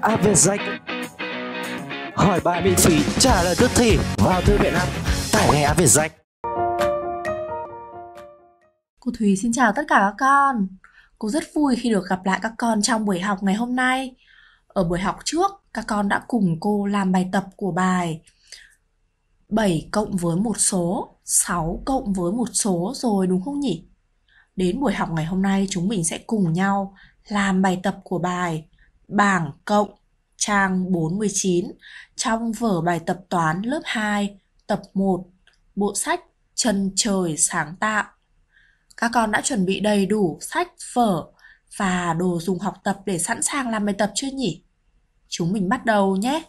app về danh hỏi bài miễn phí trả lời tức thì vào thư viện app tải ngay app về danh cô thúy xin chào tất cả các con cô rất vui khi được gặp lại các con trong buổi học ngày hôm nay ở buổi học trước các con đã cùng cô làm bài tập của bài 7 cộng với một số 6 cộng với một số rồi đúng không nhỉ đến buổi học ngày hôm nay chúng mình sẽ cùng nhau làm bài tập của bài bảng cộng trang 49 trong vở bài tập toán lớp 2 tập 1 bộ sách Trần trời sáng tạo. Các con đã chuẩn bị đầy đủ sách, vở và đồ dùng học tập để sẵn sàng làm bài tập chưa nhỉ? Chúng mình bắt đầu nhé!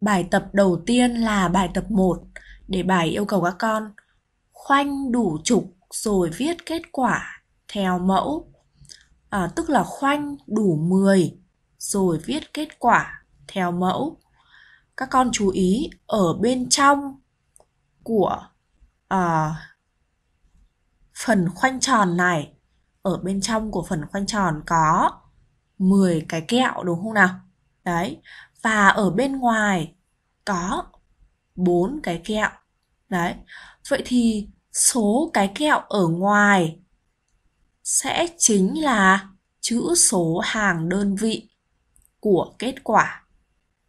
Bài tập đầu tiên là bài tập 1 để bài yêu cầu các con khoanh đủ trục rồi viết kết quả theo mẫu à, tức là khoanh đủ 10 rồi viết kết quả theo mẫu các con chú ý ở bên trong của à, phần khoanh tròn này ở bên trong của phần khoanh tròn có 10 cái kẹo đúng không nào đấy và ở bên ngoài có bốn cái kẹo đấy vậy thì số cái kẹo ở ngoài sẽ chính là chữ số hàng đơn vị của kết quả.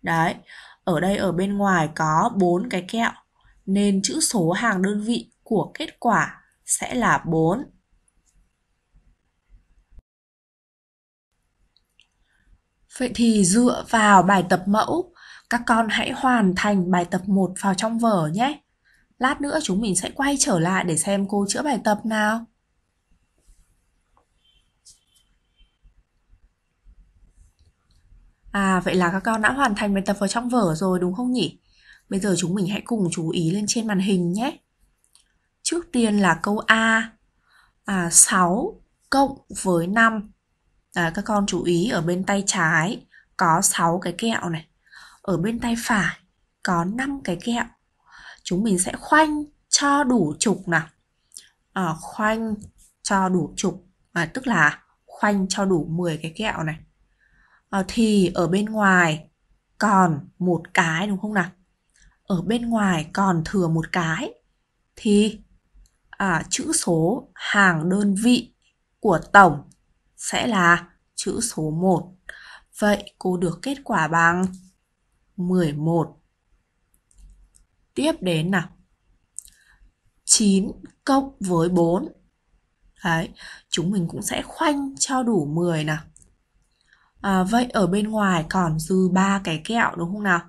Đấy, ở đây ở bên ngoài có bốn cái kẹo nên chữ số hàng đơn vị của kết quả sẽ là 4. Vậy thì dựa vào bài tập mẫu, các con hãy hoàn thành bài tập 1 vào trong vở nhé. Lát nữa chúng mình sẽ quay trở lại để xem cô chữa bài tập nào. À vậy là các con đã hoàn thành bài tập vào trong vở rồi đúng không nhỉ? Bây giờ chúng mình hãy cùng chú ý lên trên màn hình nhé. Trước tiên là câu A. À 6 cộng với 5. À, các con chú ý ở bên tay trái có 6 cái kẹo này. Ở bên tay phải có 5 cái kẹo chúng mình sẽ khoanh cho đủ trục nào à, khoanh cho đủ trục à, tức là khoanh cho đủ 10 cái kẹo này à, thì ở bên ngoài còn một cái đúng không nào ở bên ngoài còn thừa một cái thì à, chữ số hàng đơn vị của tổng sẽ là chữ số 1. Vậy cô được kết quả bằng 11 tiếp đến nào 9 cộng với 4 Đấy, chúng mình cũng sẽ khoanh cho đủ 10 nào à, Vậy ở bên ngoài còn dư ba cái kẹo đúng không nào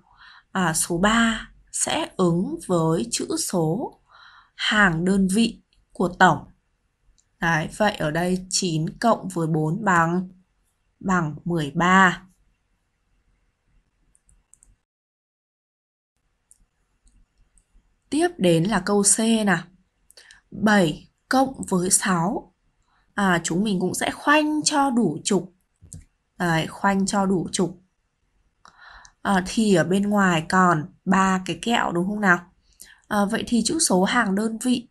à, Số 3 sẽ ứng với chữ số hàng đơn vị của tổng Đấy, vậy ở đây 9 cộng với 4 bằng bằng 13. tiếp đến là câu C nè 7 cộng với 6. À, chúng mình cũng sẽ khoanh cho đủ trục. Đấy, khoanh cho đủ trục. À, thì ở bên ngoài còn ba cái kẹo đúng không nào? À, vậy thì chữ số hàng đơn vị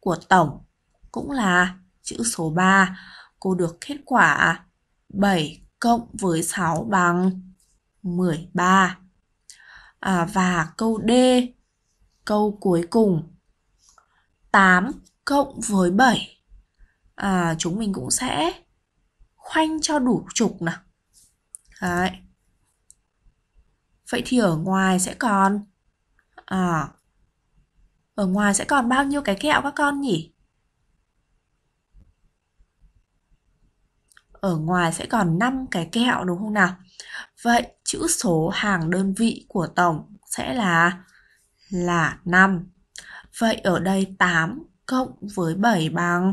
của tổng cũng là chữ số 3. Cô được kết quả 7 cộng với 6 bằng 13. À, và câu D câu cuối cùng 8 cộng với 7 à, chúng mình cũng sẽ khoanh cho đủ trục nào Đấy. Vậy thì ở ngoài sẽ còn à, Ở ngoài sẽ còn bao nhiêu cái kẹo các con nhỉ? Ở ngoài sẽ còn 5 cái kẹo đúng không nào? Vậy chữ số hàng đơn vị của tổng sẽ là là 5. Vậy ở đây 8 cộng với 7 bằng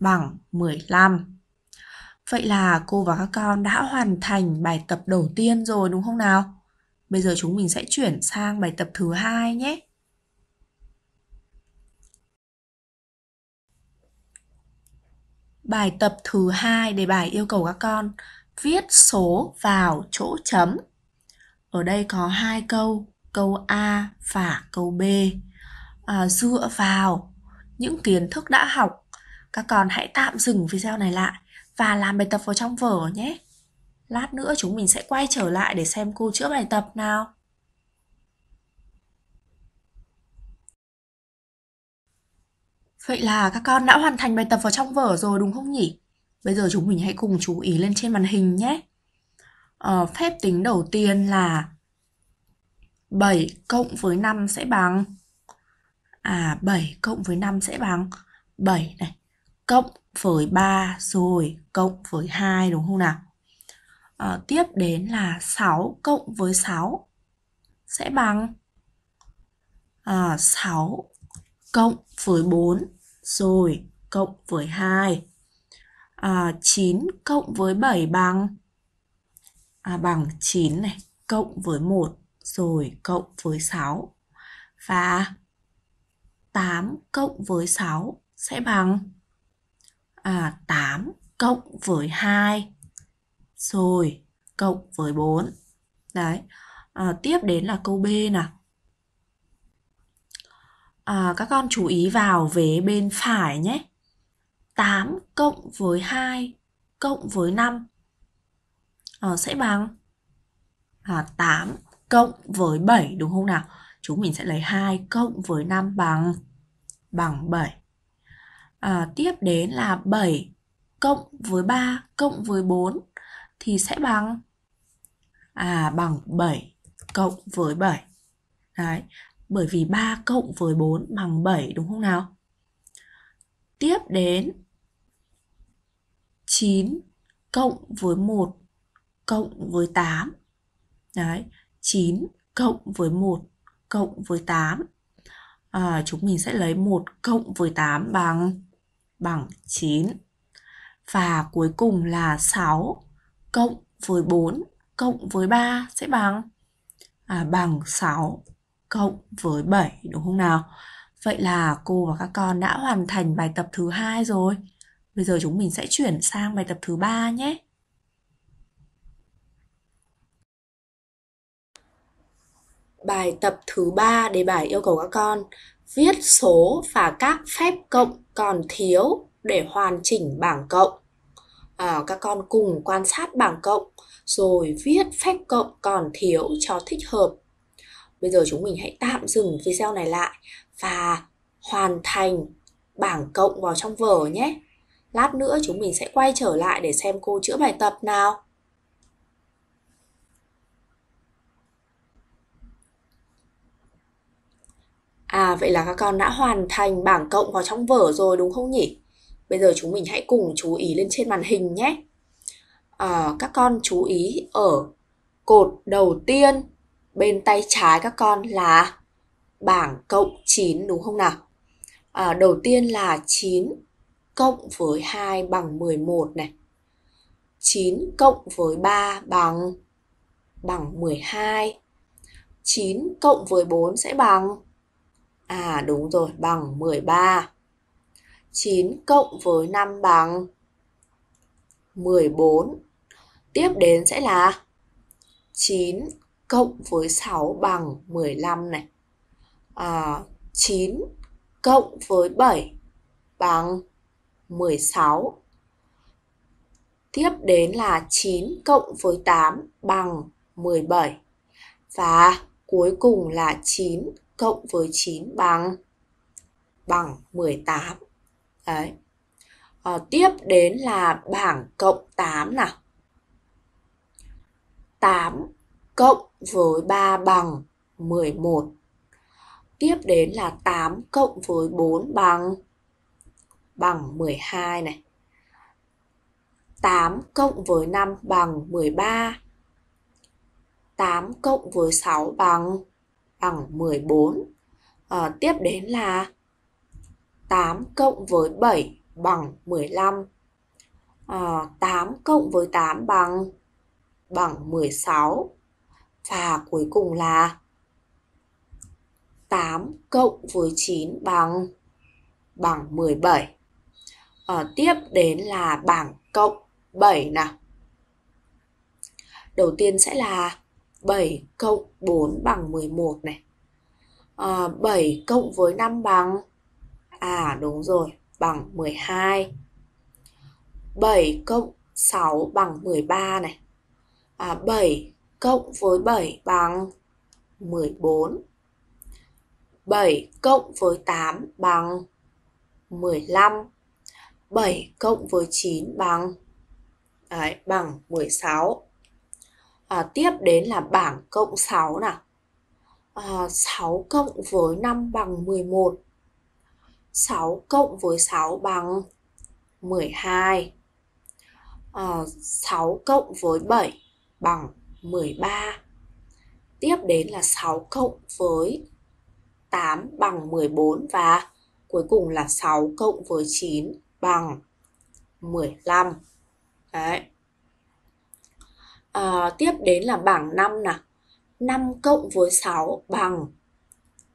bằng 15. Vậy là cô và các con đã hoàn thành bài tập đầu tiên rồi đúng không nào? Bây giờ chúng mình sẽ chuyển sang bài tập thứ hai nhé. Bài tập thứ hai đề bài yêu cầu các con viết số vào chỗ chấm. Ở đây có hai câu câu A và câu B. À, dựa vào những kiến thức đã học, các con hãy tạm dừng video này lại và làm bài tập vào trong vở nhé. Lát nữa chúng mình sẽ quay trở lại để xem cô chữa bài tập nào. Vậy là các con đã hoàn thành bài tập vào trong vở rồi đúng không nhỉ? Bây giờ chúng mình hãy cùng chú ý lên trên màn hình nhé. Ờ, phép tính đầu tiên là 7 cộng với 5 sẽ bằng à 7 cộng với 5 sẽ bằng 7 này cộng với 3 rồi cộng với 2 đúng không nào? À, tiếp đến là 6 cộng với 6 sẽ bằng à, ờ, 6 cộng với 4 rồi cộng với 2 à, 9 cộng với 7 bằng à, bằng 9 này cộng với 1 rồi cộng với 6. Và 8 cộng với 6 sẽ bằng à, 8 cộng với 2 rồi cộng với 4. Đấy. À, tiếp đến là câu B nào. À, các con chú ý vào vế bên phải nhé. 8 cộng với 2 cộng với 5 à, ờ, sẽ bằng à, 8 cộng với 7 đúng không nào? Chúng mình sẽ lấy 2 cộng với 5 bằng bằng 7. À, tiếp đến là 7 cộng với 3 cộng với 4 thì sẽ bằng à bằng 7 cộng với 7. Đấy, bởi vì 3 cộng với 4 bằng 7 đúng không nào? Tiếp đến 9 cộng với 1 cộng với 8. Đấy, 9 cộng với 1 cộng với 8. À, chúng mình sẽ lấy 1 cộng với 8 bằng bằng 9. Và cuối cùng là 6 cộng với 4 cộng với 3 sẽ bằng à, bằng 6 cộng với 7 đúng không nào? Vậy là cô và các con đã hoàn thành bài tập thứ hai rồi. Bây giờ chúng mình sẽ chuyển sang bài tập thứ ba nhé. bài tập thứ ba đề bài yêu cầu các con viết số và các phép cộng còn thiếu để hoàn chỉnh bảng cộng. À, các con cùng quan sát bảng cộng rồi viết phép cộng còn thiếu cho thích hợp. Bây giờ chúng mình hãy tạm dừng video này lại và hoàn thành bảng cộng vào trong vở nhé. Lát nữa chúng mình sẽ quay trở lại để xem cô chữa bài tập nào. À vậy là các con đã hoàn thành bảng cộng vào trong vở rồi đúng không nhỉ? Bây giờ chúng mình hãy cùng chú ý lên trên màn hình nhé. À, các con chú ý ở cột đầu tiên bên tay trái các con là bảng cộng 9 đúng không nào? À, đầu tiên là 9 cộng với 2 bằng 11 này. 9 cộng với 3 bằng bằng 12. 9 cộng với 4 sẽ bằng À đúng rồi, bằng 13. 9 cộng với 5 bằng 14. Tiếp đến sẽ là 9 cộng với 6 bằng 15 này. À, 9 cộng với 7 bằng 16. Tiếp đến là 9 cộng với 8 bằng 17. Và cuối cùng là 9 cộng với 9 bằng bằng 18. Đấy. À, tiếp đến là bảng cộng 8 nào. 8 cộng với 3 bằng 11. Tiếp đến là 8 cộng với 4 bằng bằng 12 này. 8 cộng với 5 bằng 13. 8 cộng với 6 bằng bằng 14. À, ờ, tiếp đến là 8 cộng với 7 bằng 15. À, 8 cộng với 8 bằng bằng 16. Và cuối cùng là 8 cộng với 9 bằng bằng 17. À, ờ, tiếp đến là bảng cộng 7 nào. Đầu tiên sẽ là 7 cộng 4 bằng 11 này. À, ờ, 7 cộng với 5 bằng À đúng rồi, bằng 12. 7 cộng 6 bằng 13 này. À, 7 cộng với 7 bằng 14. 7 cộng với 8 bằng 15. 7 cộng với 9 bằng đấy, bằng 16 à, tiếp đến là bảng cộng 6 nào à, 6 cộng với 5 bằng 11 6 cộng với 6 bằng 12 à, 6 cộng với 7 bằng 13 Tiếp đến là 6 cộng với 8 bằng 14 và cuối cùng là 6 cộng với 9 bằng 15 Đấy à, tiếp đến là bảng 5 nè 5 cộng với 6 bằng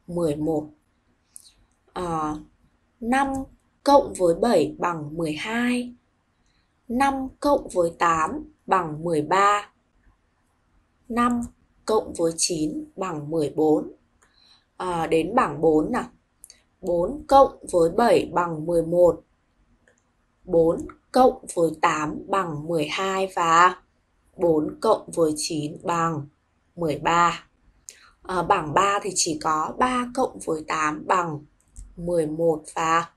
11 à, 5 cộng với 7 bằng 12 5 cộng với 8 bằng 13 5 cộng với 9 bằng 14 à, ờ, Đến bảng 4 nè 4 cộng với 7 bằng 11 4 cộng với 8 bằng 12 và 4 cộng với 9 bằng 13. À, ờ, bảng 3 thì chỉ có 3 cộng với 8 bằng 11 và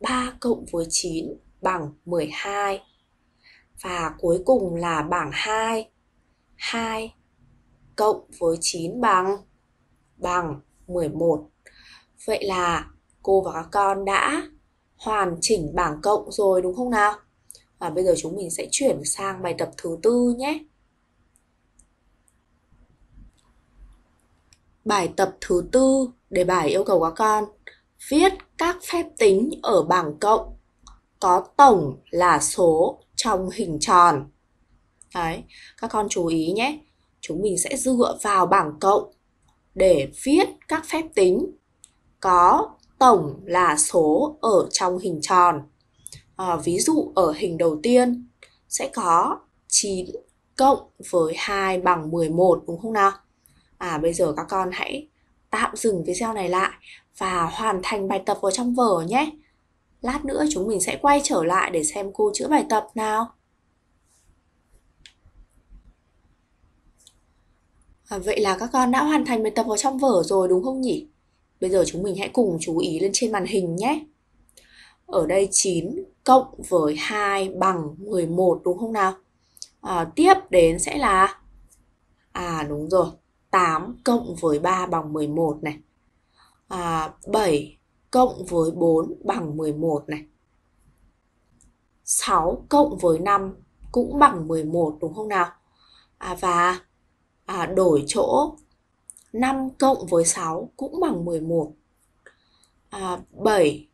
3 cộng với 9 bằng 12. Và cuối cùng là bảng 2. 2 cộng với 9 bằng bằng 11. Vậy là cô và các con đã hoàn chỉnh bảng cộng rồi đúng không nào? và bây giờ chúng mình sẽ chuyển sang bài tập thứ tư nhé Bài tập thứ tư đề bài yêu cầu các con viết các phép tính ở bảng cộng có tổng là số trong hình tròn. Đấy, các con chú ý nhé. Chúng mình sẽ dựa vào bảng cộng để viết các phép tính có tổng là số ở trong hình tròn à, ví dụ ở hình đầu tiên sẽ có 9 cộng với 2 bằng 11 đúng không nào? À bây giờ các con hãy tạm dừng video này lại và hoàn thành bài tập vào trong vở nhé. Lát nữa chúng mình sẽ quay trở lại để xem cô chữa bài tập nào. À, vậy là các con đã hoàn thành bài tập vào trong vở rồi đúng không nhỉ? Bây giờ chúng mình hãy cùng chú ý lên trên màn hình nhé. Ở đây 9 cộng với 2 bằng 11 đúng không nào? À, tiếp đến sẽ là à đúng rồi, 8 cộng với 3 bằng 11 này. À 7 cộng với 4 bằng 11 này. 6 cộng với 5 cũng bằng 11 đúng không nào? À, và à, đổi chỗ 5 cộng với 6 cũng bằng 11. À, 7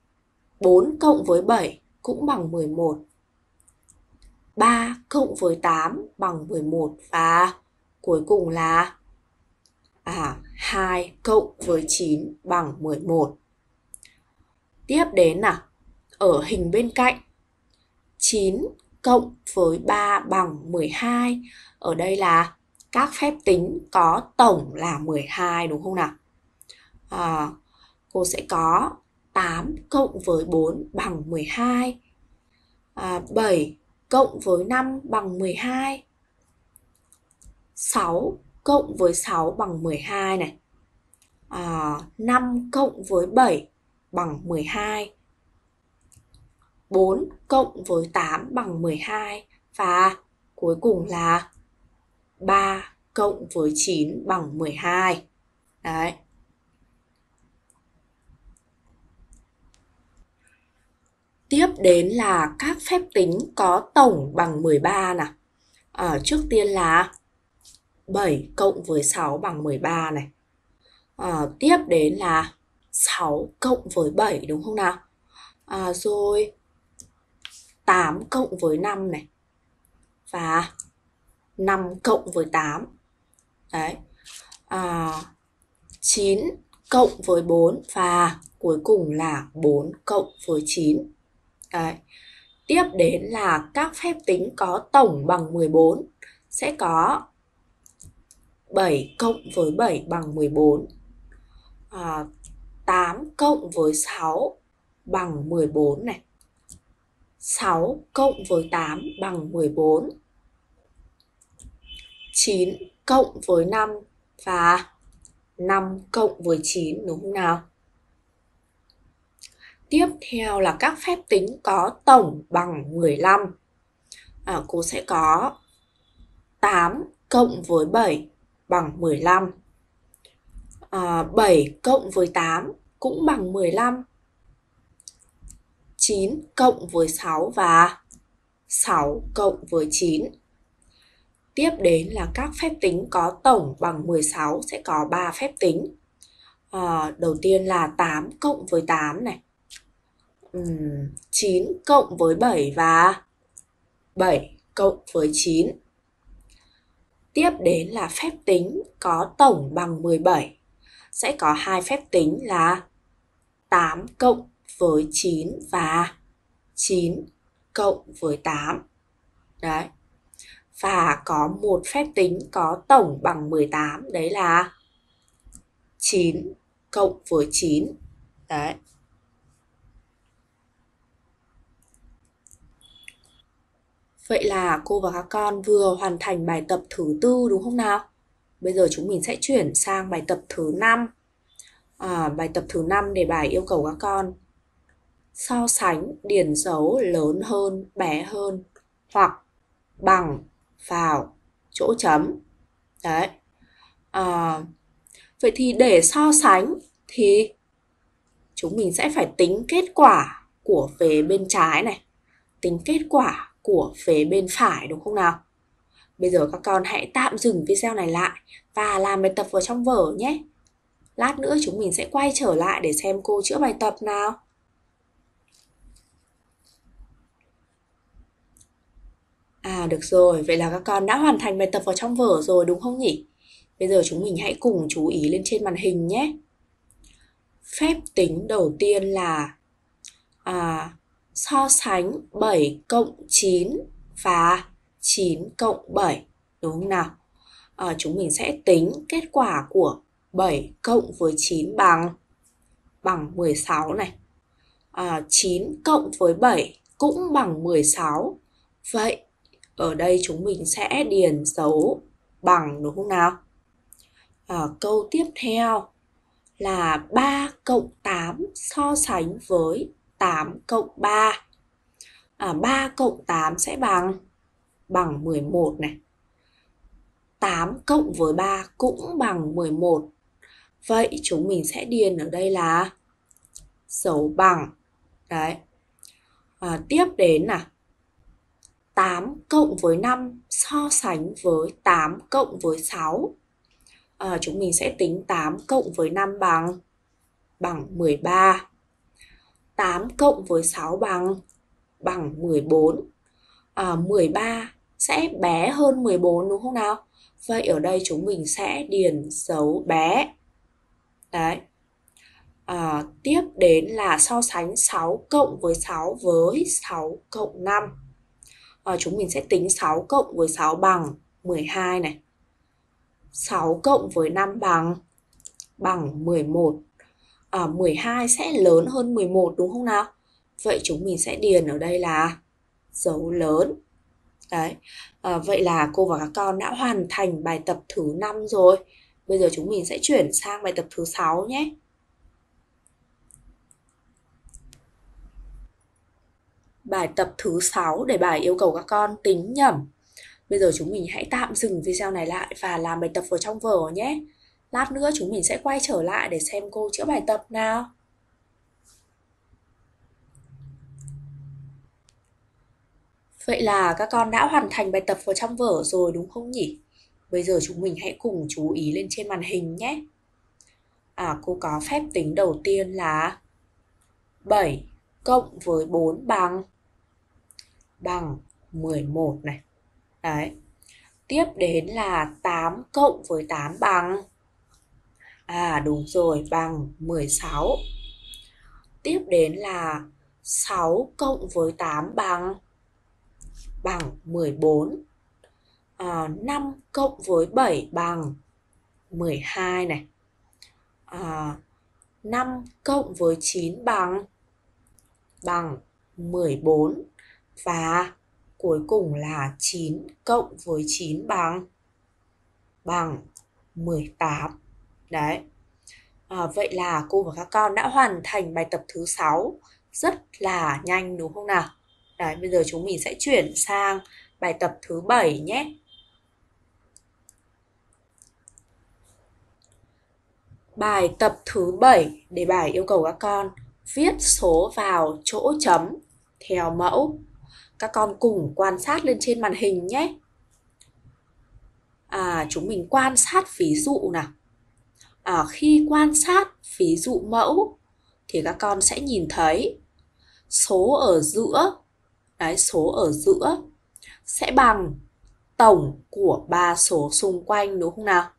4 cộng với 7 cũng bằng 11. 3 cộng với 8 bằng 11 và cuối cùng là à 2 cộng với 9 bằng 11. Tiếp đến là ở hình bên cạnh 9 cộng với 3 bằng 12. Ở đây là các phép tính có tổng là 12 đúng không nào? À, cô sẽ có 8 cộng với 4 bằng 12. À, 7 cộng với 5 bằng 12. 6 cộng với 6 bằng 12 này. À, 5 cộng với 7 bằng 12. 4 cộng với 8 bằng 12 và cuối cùng là 3 cộng với 9 bằng 12. Đấy. Tiếp đến là các phép tính có tổng bằng 13 nè. À, trước tiên là 7 cộng với 6 bằng 13 này. À, tiếp đến là 6 cộng với 7 đúng không nào? À, rồi 8 cộng với 5 này. Và 5 cộng với 8. Đấy. À, ờ, 9 cộng với 4 và cuối cùng là 4 cộng với 9. Đấy. Tiếp đến là các phép tính có tổng bằng 14 sẽ có 7 cộng với 7 bằng 14. À, 8 cộng với 6 bằng 14 này. 6 cộng với 8 bằng 14. 9 cộng với 5 và 5 cộng với 9 đúng không nào? Tiếp theo là các phép tính có tổng bằng 15. À, cô sẽ có 8 cộng với 7 bằng 15. À, 7 cộng với 8 cũng bằng 15. 9 cộng với 6 và 6 cộng với 9. Tiếp đến là các phép tính có tổng bằng 16 sẽ có 3 phép tính. À, đầu tiên là 8 cộng với 8 này um, 9 cộng với 7 và 7 cộng với 9. Tiếp đến là phép tính có tổng bằng 17. Sẽ có hai phép tính là 8 cộng với 9 và 9 cộng với 8. Đấy. Và có một phép tính có tổng bằng 18, đấy là 9 cộng với 9. Đấy. Vậy là cô và các con vừa hoàn thành bài tập thứ tư đúng không nào? Bây giờ chúng mình sẽ chuyển sang bài tập thứ năm À, bài tập thứ năm đề bài yêu cầu các con so sánh điền dấu lớn hơn, bé hơn hoặc bằng vào chỗ chấm. Đấy. À, vậy thì để so sánh thì chúng mình sẽ phải tính kết quả của về bên trái này, tính kết quả của phía bên phải đúng không nào? Bây giờ các con hãy tạm dừng video này lại và làm bài tập vào trong vở nhé. Lát nữa chúng mình sẽ quay trở lại để xem cô chữa bài tập nào. À được rồi, vậy là các con đã hoàn thành bài tập vào trong vở rồi đúng không nhỉ? Bây giờ chúng mình hãy cùng chú ý lên trên màn hình nhé. Phép tính đầu tiên là à, so sánh 7 cộng 9 và 9 cộng 7 đúng không nào? À, chúng mình sẽ tính kết quả của 7 cộng với 9 bằng bằng 16 này. À, ờ, 9 cộng với 7 cũng bằng 16. Vậy ở đây chúng mình sẽ điền dấu bằng đúng không nào? À, câu tiếp theo là 3 cộng 8 so sánh với 8 cộng 3 à, 3 cộng 8 sẽ bằng bằng 11 này 8 cộng với 3 cũng bằng 11 Vậy chúng mình sẽ điền ở đây là dấu bằng Đấy à, Tiếp đến là 8 cộng với 5 so sánh với 8 cộng với 6 à, Chúng mình sẽ tính 8 cộng với 5 bằng bằng 13 8 cộng với 6 bằng bằng 14. À, 13 sẽ bé hơn 14 đúng không nào? Vậy ở đây chúng mình sẽ điền dấu bé. Đấy. À, tiếp đến là so sánh 6 cộng với 6 với 6 cộng 5. À, chúng mình sẽ tính 6 cộng với 6 bằng 12 này. 6 cộng với 5 bằng bằng 11 à, ờ, 12 sẽ lớn hơn 11 đúng không nào? Vậy chúng mình sẽ điền ở đây là dấu lớn. Đấy. À, vậy là cô và các con đã hoàn thành bài tập thứ 5 rồi. Bây giờ chúng mình sẽ chuyển sang bài tập thứ 6 nhé. Bài tập thứ 6 để bài yêu cầu các con tính nhẩm. Bây giờ chúng mình hãy tạm dừng video này lại và làm bài tập vào trong vở nhé. Lát nữa chúng mình sẽ quay trở lại để xem cô chữa bài tập nào. Vậy là các con đã hoàn thành bài tập vào trong vở rồi đúng không nhỉ? Bây giờ chúng mình hãy cùng chú ý lên trên màn hình nhé. À, cô có phép tính đầu tiên là 7 cộng với 4 bằng bằng 11 này. Đấy. Tiếp đến là 8 cộng với 8 bằng À đúng rồi, bằng 16. Tiếp đến là 6 cộng với 8 bằng bằng 14. À, 5 cộng với 7 bằng 12 này. À, 5 cộng với 9 bằng bằng 14 và cuối cùng là 9 cộng với 9 bằng bằng 18. Đấy. À, vậy là cô và các con đã hoàn thành bài tập thứ 6 rất là nhanh đúng không nào? Đấy, bây giờ chúng mình sẽ chuyển sang bài tập thứ 7 nhé. Bài tập thứ 7 đề bài yêu cầu các con viết số vào chỗ chấm theo mẫu. Các con cùng quan sát lên trên màn hình nhé. À, chúng mình quan sát ví dụ nào à, khi quan sát ví dụ mẫu thì các con sẽ nhìn thấy số ở giữa đấy số ở giữa sẽ bằng tổng của ba số xung quanh đúng không nào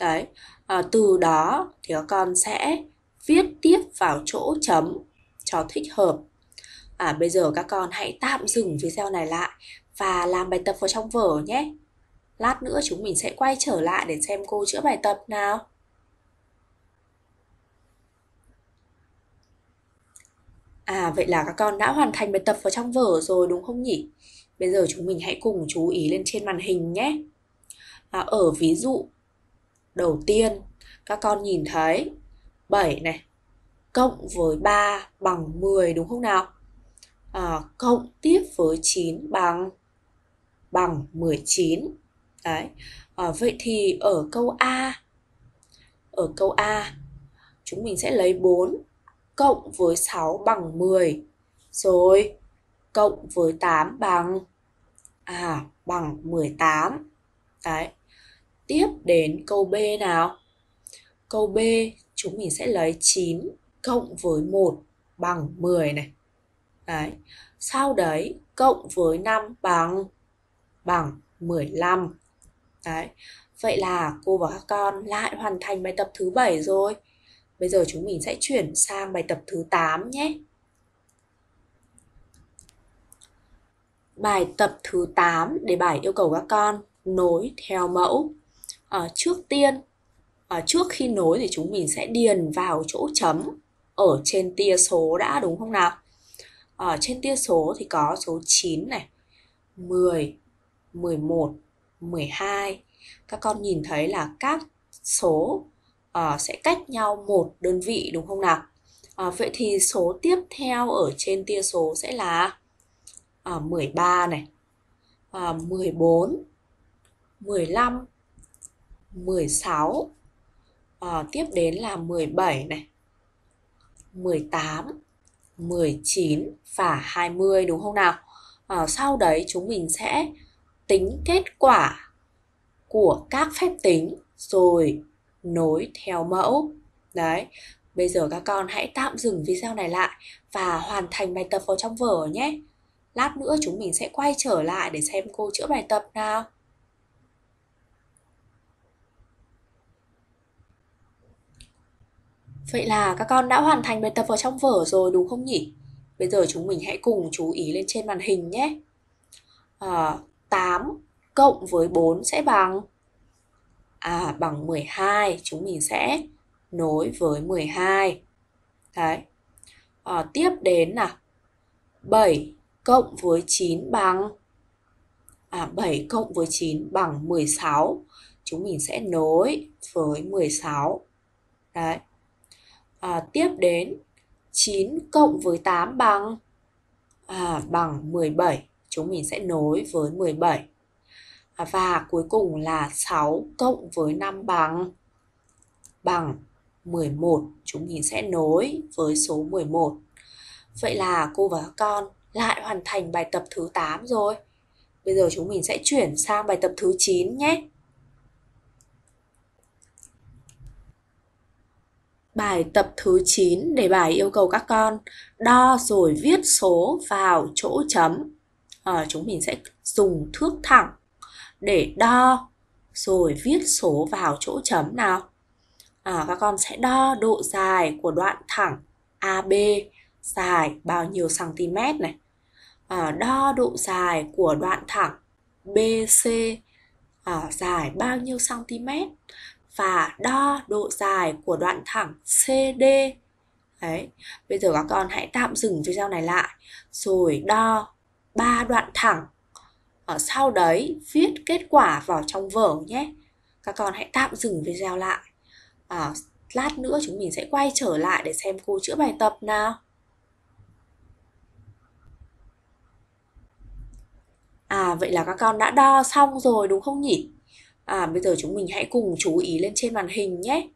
đấy à, từ đó thì các con sẽ viết tiếp vào chỗ chấm cho thích hợp à, bây giờ các con hãy tạm dừng video này lại và làm bài tập vào trong vở nhé lát nữa chúng mình sẽ quay trở lại để xem cô chữa bài tập nào À vậy là các con đã hoàn thành bài tập vào trong vở rồi đúng không nhỉ? Bây giờ chúng mình hãy cùng chú ý lên trên màn hình nhé. À, ở ví dụ đầu tiên, các con nhìn thấy 7 này cộng với 3 bằng 10 đúng không nào? À, cộng tiếp với 9 bằng bằng 19. Đấy. À, vậy thì ở câu A ở câu A chúng mình sẽ lấy 4 cộng với 6 bằng 10. Rồi, cộng với 8 bằng à bằng 18. Đấy. Tiếp đến câu B nào. Câu B chúng mình sẽ lấy 9 cộng với 1 bằng 10 này. Đấy. Sau đấy cộng với 5 bằng bằng 15. Đấy. Vậy là cô và các con lại hoàn thành bài tập thứ 7 rồi. Bây giờ chúng mình sẽ chuyển sang bài tập thứ 8 nhé. Bài tập thứ 8 đề bài yêu cầu các con nối theo mẫu. À, trước tiên, à, trước khi nối thì chúng mình sẽ điền vào chỗ chấm ở trên tia số đã đúng không nào? Ở ờ, trên tia số thì có số 9 này, 10, 11, 12. Các con nhìn thấy là các số uh, sẽ cách nhau một đơn vị đúng không nào? À, vậy thì số tiếp theo ở trên tia số sẽ là à, ờ, 13 này, à, 14, 15, 16, à, tiếp đến là 17 này, 18, 19 và 20 đúng không nào? À, sau đấy chúng mình sẽ tính kết quả của các phép tính rồi nối theo mẫu đấy bây giờ các con hãy tạm dừng video này lại và hoàn thành bài tập vào trong vở nhé lát nữa chúng mình sẽ quay trở lại để xem cô chữa bài tập nào Vậy là các con đã hoàn thành bài tập vào trong vở rồi đúng không nhỉ? Bây giờ chúng mình hãy cùng chú ý lên trên màn hình nhé. À, 8 cộng với 4 sẽ bằng à bằng 12 chúng mình sẽ nối với 12. Đấy. À, tiếp đến là 7 cộng với 9 bằng à 7 cộng với 9 bằng 16. Chúng mình sẽ nối với 16. Đấy. À, tiếp đến 9 cộng với 8 bằng à bằng 17. Chúng mình sẽ nối với 17 và cuối cùng là 6 cộng với 5 bằng bằng 11. Chúng mình sẽ nối với số 11. Vậy là cô và các con lại hoàn thành bài tập thứ 8 rồi. Bây giờ chúng mình sẽ chuyển sang bài tập thứ 9 nhé. Bài tập thứ 9 đề bài yêu cầu các con đo rồi viết số vào chỗ chấm. À, chúng mình sẽ dùng thước thẳng để đo rồi viết số vào chỗ chấm nào à, các con sẽ đo độ dài của đoạn thẳng AB dài bao nhiêu cm này à, đo độ dài của đoạn thẳng BC à, dài bao nhiêu cm và đo độ dài của đoạn thẳng CD Đấy. Bây giờ các con hãy tạm dừng video này lại rồi đo ba đoạn thẳng ở ờ, sau đấy viết kết quả vào trong vở nhé các con hãy tạm dừng video lại à, lát nữa chúng mình sẽ quay trở lại để xem cô chữa bài tập nào à vậy là các con đã đo xong rồi đúng không nhỉ à bây giờ chúng mình hãy cùng chú ý lên trên màn hình nhé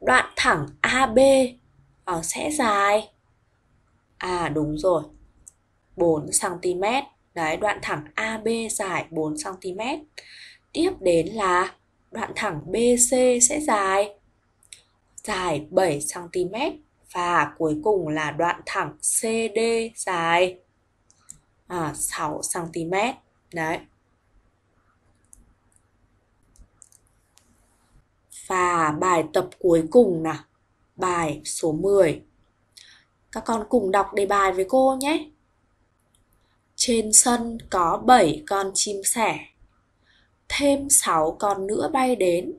đoạn thẳng AB à, ờ, sẽ dài à đúng rồi 4 cm Đấy, đoạn thẳng AB dài 4 cm. Tiếp đến là đoạn thẳng BC sẽ dài dài 7 cm và cuối cùng là đoạn thẳng CD dài à, 6 cm. Đấy. Và bài tập cuối cùng nè, bài số 10. Các con cùng đọc đề bài với cô nhé. Trên sân có 7 con chim sẻ. Thêm 6 con nữa bay đến.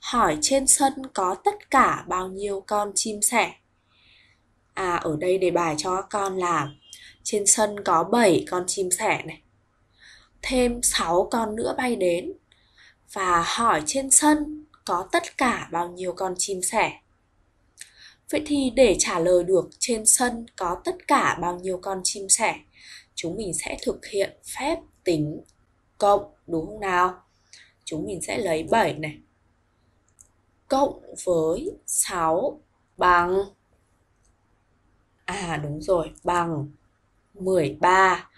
Hỏi trên sân có tất cả bao nhiêu con chim sẻ? À ở đây đề bài cho các con là trên sân có 7 con chim sẻ này. Thêm 6 con nữa bay đến và hỏi trên sân có tất cả bao nhiêu con chim sẻ. Vậy thì để trả lời được trên sân có tất cả bao nhiêu con chim sẻ chúng mình sẽ thực hiện phép tính cộng đúng không nào? Chúng mình sẽ lấy 7 này cộng với 6 bằng À đúng rồi, bằng 13.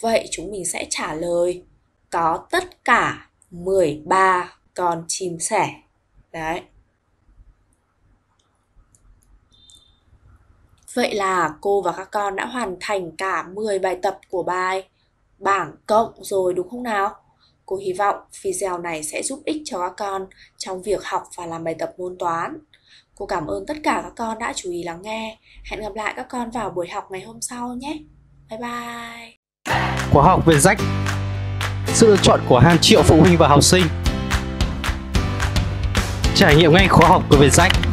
Vậy chúng mình sẽ trả lời có tất cả 13 con chim sẻ. Đấy. Vậy là cô và các con đã hoàn thành cả 10 bài tập của bài bảng cộng rồi đúng không nào? Cô hy vọng video này sẽ giúp ích cho các con trong việc học và làm bài tập môn toán. Cô cảm ơn tất cả các con đã chú ý lắng nghe. Hẹn gặp lại các con vào buổi học ngày hôm sau nhé. Bye bye. Khóa học về rách Sự lựa chọn của hàng triệu phụ huynh và học sinh Trải nghiệm ngay khóa học của Vietjet